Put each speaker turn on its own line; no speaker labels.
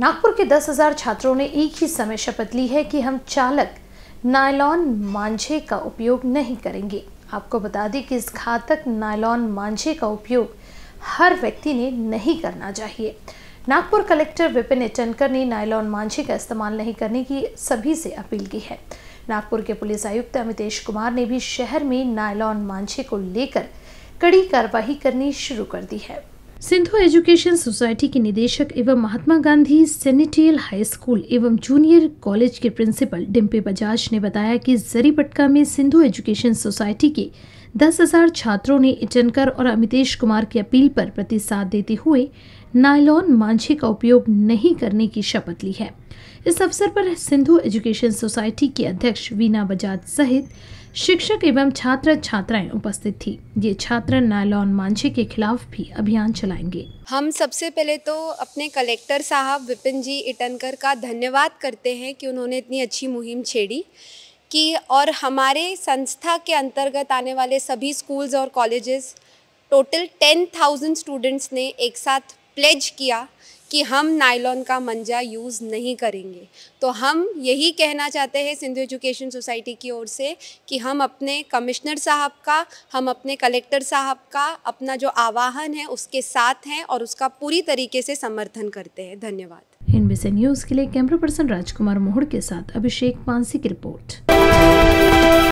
नागपुर के 10,000 छात्रों ने एक ही समय शपथ ली है कि हम चालक नायलॉन मांझे का उपयोग नहीं करेंगे आपको बता दें कि इस घातक नायलॉन मांझे का उपयोग हर व्यक्ति ने नहीं करना चाहिए नागपुर कलेक्टर विपिन इटनकर ने नायलॉन मांझे का इस्तेमाल नहीं करने की सभी से अपील की है नागपुर के पुलिस आयुक्त अमितेश कुमार ने भी शहर में नायलॉन मांझे को लेकर कड़ी कार्रवाई करनी शुरू कर दी है सिंधु एजुकेशन सोसाइटी के निदेशक एवं Mahatma Gandhi centennial high school एवं जूनियर कॉलेज के प्रिंसिपल डिम्पे बजाज ने बताया कि जरीपटका में सिंधु एजुकेशन सोसाइटी के दस हजार छात्रों ने इटनकर और अमितेश कुमार की अपील पर प्रतिसाद देते हुए नायलॉन मांझे का उपयोग नहीं करने की शपथ ली है इस अवसर पर सिंधु एजुकेशन सोसाइटी के अध्यक्ष वीना बजाज सहित शिक्षक एवं छात्र छात्राएं उपस्थित थी ये छात्र नायलॉन मांझे के खिलाफ भी अभियान चलाएंगे
हम सबसे पहले तो अपने कलेक्टर साहब विपिन जी इटनकर का धन्यवाद करते हैं कि उन्होंने इतनी अच्छी मुहिम छेड़ी कि और हमारे संस्था के अंतर्गत आने वाले सभी स्कूल्स और colleges total ten thousand students ने एक साथ प्लेज किया कि हम नायलॉन का मंजा यूज़ नहीं करेंगे तो हम यही कहना चाहते हैं सिंधु एजुकेशन सोसाइटी की ओर से कि हम अपने कमिश्नर साहब का हम अपने कलेक्टर साहब का अपना जो आवाहन है उसके साथ हैं और उसका पूरी तरीके से समर्थन करते हैं धन्यवाद
इनबी से न्यूज़ के लिए कैमरा पर्सन राजकुमार मोहड़ के साथ अभिषेक पानसी की रिपोर्ट